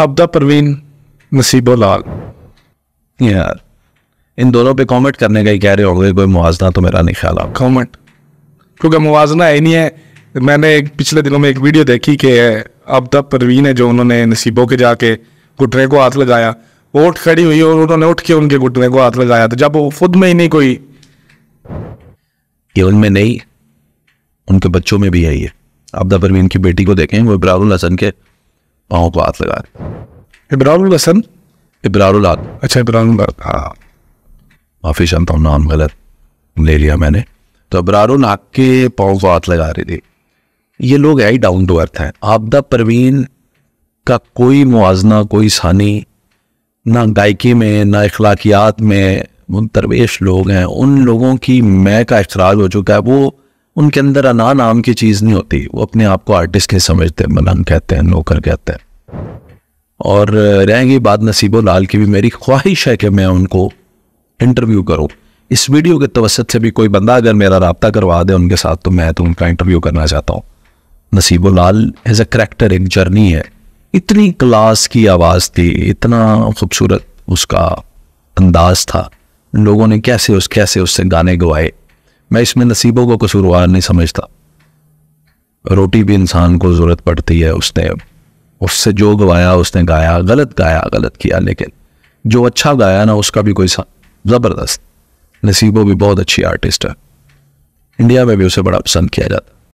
आपदा परवीन नसीबो लाल यार इन दोनों पे कमेंट करने का ही कह रहे होंगे कोई मुआवजना तो मेरा नहीं ख्याल आप कमेंट क्योंकि मुआवजना है नहीं है मैंने एक पिछले दिनों में एक वीडियो देखी कि आपदा परवीन है जो उन्होंने नसीबों के जाके घुटने को हाथ लगाया वोट खड़ी हुई और उन्होंने उठ के उनके घुटने को हाथ लगाया तो जब वो खुद में ही नहीं कोई ये उनमें नहीं उनके बच्चों में भी है ये आपदा परवीन की बेटी को देखें वो इब्राहुल हसन के पाओ को हाथ लगा रहे इब्रारुल अच्छा इब्रारुल हाँ। माफ़ी चाहता हूँ नाम गलत ले लिया मैंने तो अबरारुल नाक के पाँव को हाथ लगा रहे थे ये लोग ही डाउन टू अर्थ हैं आपदा परवीन का कोई मुआजना कोई सानी ना गायकी में ना अखलाकियात में मुंतरवेश लोग हैं उन लोगों की मैं का अखराज हो चुका है वो उनके अंदर अना नाम की चीज़ नहीं होती वो अपने आप को आर्टिस्ट ही समझते मलंग कहते हैं नौकर कहते हैं और रहेंगी बात नसीबो लाल की भी मेरी ख्वाहिश है कि मैं उनको इंटरव्यू करूँ इस वीडियो के तवसत से भी कोई बंदा अगर मेरा रबता करवा दे उनके साथ तो मैं तो उनका इंटरव्यू करना चाहता हूँ Naseebo Lal as a character एक जर्नी है इतनी क्लास की आवाज़ थी इतना खूबसूरत उसका अंदाज था लोगों ने कैसे उस कैसे उससे गाने गवाए मैं इसमें नसीबों को कसूरवार नहीं समझता रोटी भी इंसान को ज़रूरत पड़ती है उसने उससे जो गवाया उसने गाया गलत गाया गलत किया लेकिन जो अच्छा गाया ना उसका भी कोई ज़बरदस्त नसीबों भी बहुत अच्छी आर्टिस्ट है इंडिया में भी उसे बड़ा पसंद किया जाता